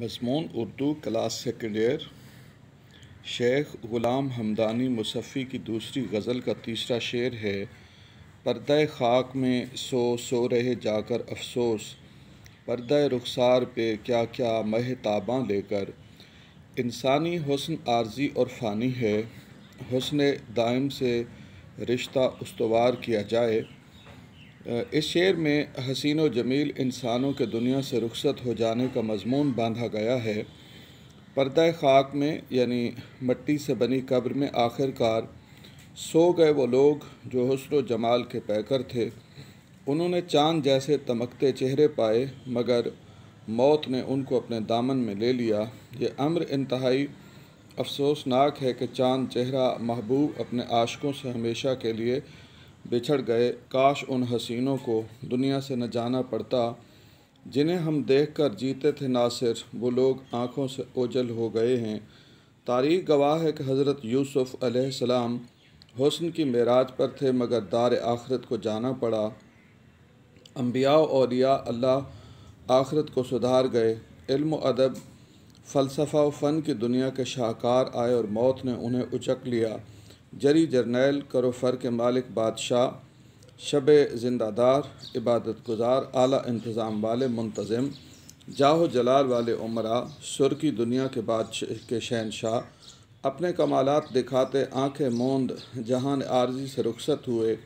مضمون Urdu class second year شیخ غلام حمدانی مصفی کی دوسری غزل کا تیسرا شعر ہے پردہ خاک میں سو سو رہے جا کر افسوس پردہ رخسار پہ کیا کیا مہ تاباں لے کر انسانی حسن عارضی اور فانی ہے حسن دائم سے رشتہ استوار کیا جائے اس شعر میں حسین و جمیل انسانوں کے دنیا سے رخصت ہو جانے کا مضمون باندھا گیا ہے پردہ خاک میں یعنی مٹی سے بنی قبر میں آخر کار سو گئے وہ لوگ جو حسن و جمال کے پیکر تھے انہوں نے چاند جیسے تمکتے چہرے پائے مگر موت نے ان کو اپنے دامن میں لے لیا یہ امر انتہائی افسوسناک ہے کہ چاند چہرہ محبوب اپنے عاشقوں سے ہمیشہ کے لیے بچھڑ گئے کاش ان حسینوں کو دنیا سے نہ جانا پڑتا جنہیں ہم دیکھ کر جیتے تھے ناصر وہ لوگ آنکھوں سے اوجل ہو گئے ہیں تاریخ گواہ ہے کہ حضرت یوسف علیہ السلام حسن کی معراج پر تھے مگر دار آخرت کو جانا پڑا انبیاء اولیاء اللہ آخرت کو سدھار گئے علم و ادب فلسفہ و فن کی دنیا کے شاہکار آئے اور موت نے انہیں اچک لیا جری جرنیل کروفر کے مالک بادشاہ شب زندہ دار عبادت گزار اعلی انتظام والے منتظم جاہو جلال والے عمرہ سر کی دنیا کے بادشاہ کے شہنشاہ اپنے کمالات دکھاتے آنکھیں موند جہان عارضی سے رخصت ہوئے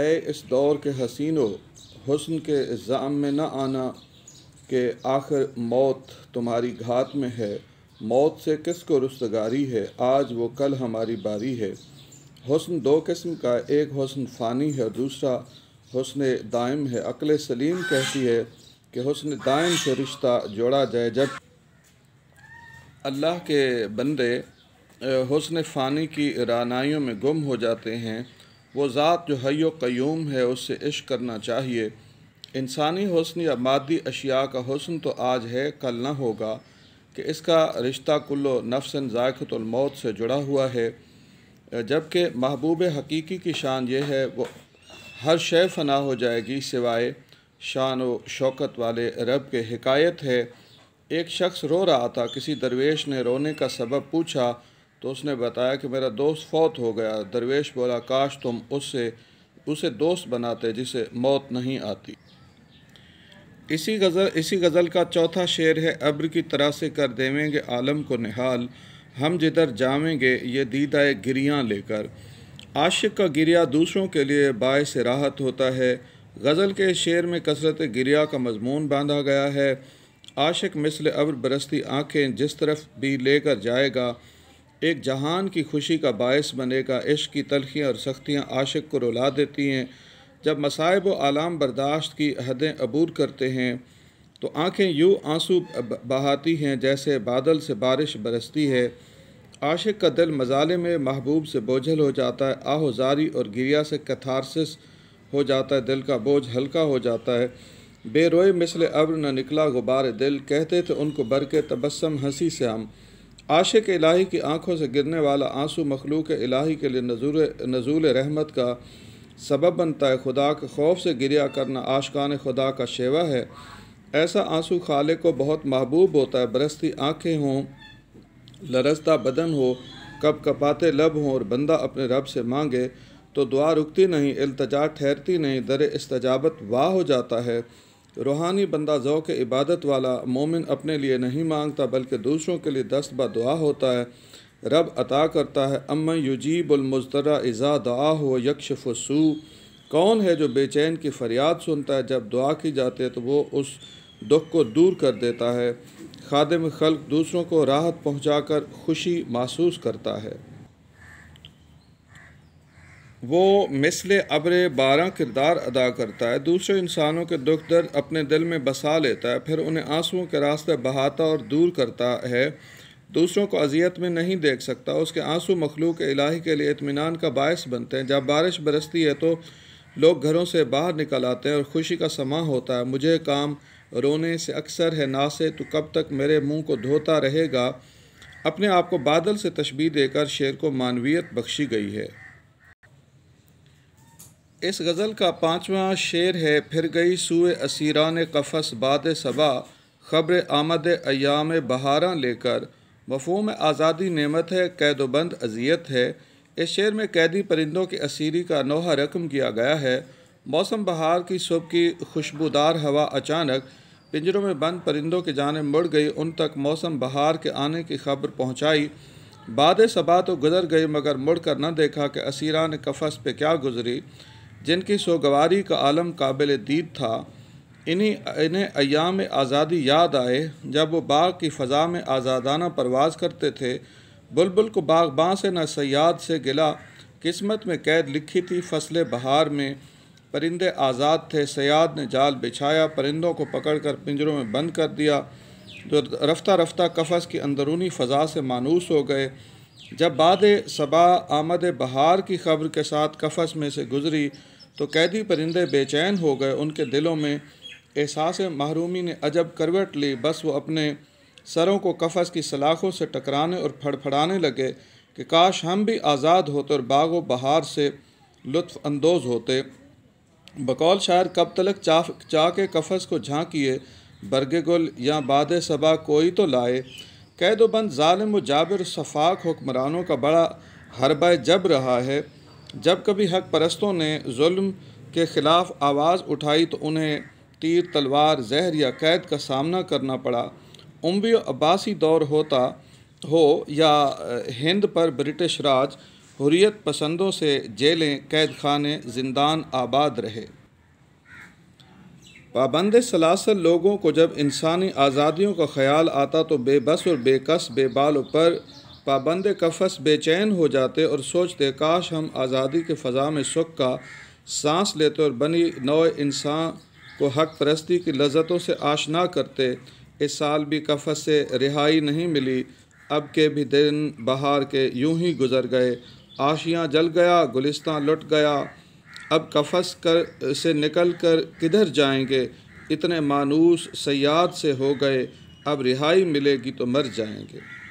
اے اس دور کے حسین و حسن کے الزام میں نہ آنا کہ آخر موت تمہاری گھات میں ہے موت سے کس کو رستگاری ہے آج وہ کل ہماری باری ہے حسن دو قسم کا ایک حسن فانی ہے دوسرا حسن دائم ہے عقل سلیم کہتی ہے کہ حسن دائم سے رشتہ جوڑا جائے جب اللہ کے بندے حسن فانی کی رانائیوں میں گم ہو جاتے ہیں وہ ذات جو حی و قیوم ہے اس سے عشق کرنا چاہیے انسانی حسن یا مادی اشیاء کا حسن تو آج ہے کل نہ ہوگا کہ اس کا رشتہ کلو نفس ذائقت الموت سے جڑا ہوا ہے جبکہ محبوب حقیقی کی شان یہ ہے وہ ہر شے فنا ہو جائے گی سوائے شان و شوکت والے رب کے حکایت ہے ایک شخص رو رہا تھا کسی درویش نے رونے کا سبب پوچھا تو اس نے بتایا کہ میرا دوست فوت ہو گیا درویش بولا کاش تم اس سے اسے دوست بناتے جسے موت نہیں آتی اسی غزل اسی غزل کا چوتھا شعر ہے ابر کی طرح سے کر دیویں گے عالم کو نہال ہم جدھر جامیں گے یہ دیدہ گریاں لے کر عاشق کا گریا دوسروں کے لیے باعث راحت ہوتا ہے غزل کے شعر میں کثرت گریا کا مضمون باندھا گیا ہے عاشق مثل عبر برستی آنکھیں جس طرف بھی لے کر جائے گا ایک جہان کی خوشی کا باعث بنے گا عشق کی تلخیاں اور سختیاں عاشق کو رلا دیتی ہیں جب مصائب و عالام برداشت کی عہدیں عبور کرتے ہیں تو آنکھیں یوں آنسو بہاتی ہیں جیسے بادل سے بارش برستی ہے عاشق کا دل مزالے میں محبوب سے بوجھل ہو جاتا ہے آہ زاری اور گریا سے کتھارسس ہو جاتا ہے دل کا بوجھ ہلکا ہو جاتا ہے بے روئے مثل ابر نہ نکلا غبار دل کہتے تھے ان کو بر کے تبسم ہنسی سے ہم عاشق الہی کی آنکھوں سے گرنے والا آنسو مخلوق الہی کے لیے نزول رحمت کا سبب بنتا ہے خدا کے خوف سے گریا کرنا آشقان خدا کا شیوہ ہے ایسا آنسو خالق کو بہت محبوب ہوتا ہے برستی آنکھیں ہوں لرزتا بدن ہو کپ کپاتے لب ہوں اور بندہ اپنے رب سے مانگے تو دعا رکتی نہیں التجا ٹھہرتی نہیں در استجابت واہ ہو جاتا ہے روحانی بندہ ذوق عبادت والا مومن اپنے لیے نہیں مانگتا بلکہ دوسروں کے لیے دست با دعا ہوتا ہے رب عطا کرتا ہے امن یجیب المستر ازا دعا ہو یکشف سو کون ہے جو بے چین کی فریاد سنتا ہے جب دعا کی جاتی ہے تو وہ اس دکھ کو دور کر دیتا ہے خادم خلق دوسروں کو راحت پہنچا کر خوشی محسوس کرتا ہے وہ مثل ابر بارہ کردار ادا کرتا ہے دوسرے انسانوں کے دکھ درد اپنے دل میں بسا لیتا ہے پھر انہیں آنسوؤں کے راستے بہاتا اور دور کرتا ہے دوسروں کو اذیت میں نہیں دیکھ سکتا اس کے آنسو مخلوق الہی کے لیے اطمینان کا باعث بنتے ہیں جب بارش برستی ہے تو لوگ گھروں سے باہر نکل آتے ہیں اور خوشی کا سماں ہوتا ہے مجھے کام رونے سے اکثر ہے نا سے تو کب تک میرے منہ کو دھوتا رہے گا اپنے آپ کو بادل سے تشبیح دے کر شعر کو معنویت بخشی گئی ہے اس غزل کا پانچواں شعر ہے پھر گئی سوئے اسیران قفص باد صبا خبر آمد ایام بہاراں لے کر مفہوم آزادی نعمت ہے قید و بند اذیت ہے اس شعر میں قیدی پرندوں کی اسیری کا نوحہ رقم کیا گیا ہے موسم بہار کی صبح کی خوشبودار ہوا اچانک پنجروں میں بند پرندوں کی جانب مڑ گئی ان تک موسم بہار کے آنے کی خبر پہنچائی بعد صبا تو گزر گئی مگر مڑ کر نہ دیکھا کہ اسیران کفس پہ کیا گزری جن کی سوگواری کا عالم قابل دید تھا انہیں انہیں ایام آزادی یاد آئے جب وہ باغ کی فضا میں آزادانہ پرواز کرتے تھے بلبل کو باغ باں سے نہ سیاد سے گلا قسمت میں قید لکھی تھی فصل بہار میں پرندے آزاد تھے سیاد نے جال بچھایا پرندوں کو پکڑ کر پنجروں میں بند کر دیا جو رفتہ رفتہ کفس کی اندرونی فضا سے مانوس ہو گئے جب باد صبا آمد بہار کی خبر کے ساتھ کفس میں سے گزری تو قیدی پرندے بے چین ہو گئے ان کے دلوں میں احساس محرومی نے عجب کروٹ لی بس وہ اپنے سروں کو قفص کی سلاخوں سے ٹکرانے اور پھڑ پھڑانے لگے کہ کاش ہم بھی آزاد ہوتے اور باغ و بہار سے لطف اندوز ہوتے بقول شاعر کب تلک چاف چا کے قفص کو جھانکیے برگ گل یا باد صبا کوئی تو لائے قید و بند ظالم و جابر صفاق حکمرانوں کا بڑا حربہ جب رہا ہے جب کبھی حق پرستوں نے ظلم کے خلاف آواز اٹھائی تو انہیں تیر تلوار زہر یا قید کا سامنا کرنا پڑا عمری عباسی دور ہوتا ہو یا ہند پر برٹش راج حریت پسندوں سے جیلیں قید خانے زندان آباد رہے پابند سلاسل لوگوں کو جب انسانی آزادیوں کا خیال آتا تو بے بس اور بے کس بے بال پر پابند کفس بے چین ہو جاتے اور سوچتے کاش ہم آزادی کے فضا میں سکھ کا سانس لیتے اور بنی نو انسان کو حق پرستی کی لذتوں سے آشنا کرتے اس سال بھی کفت سے رہائی نہیں ملی اب کے بھی دن بہار کے یوں ہی گزر گئے آشیاں جل گیا گلستان لٹ گیا اب کفس کر سے نکل کر کدھر جائیں گے اتنے مانوس سیاد سے ہو گئے اب رہائی ملے گی تو مر جائیں گے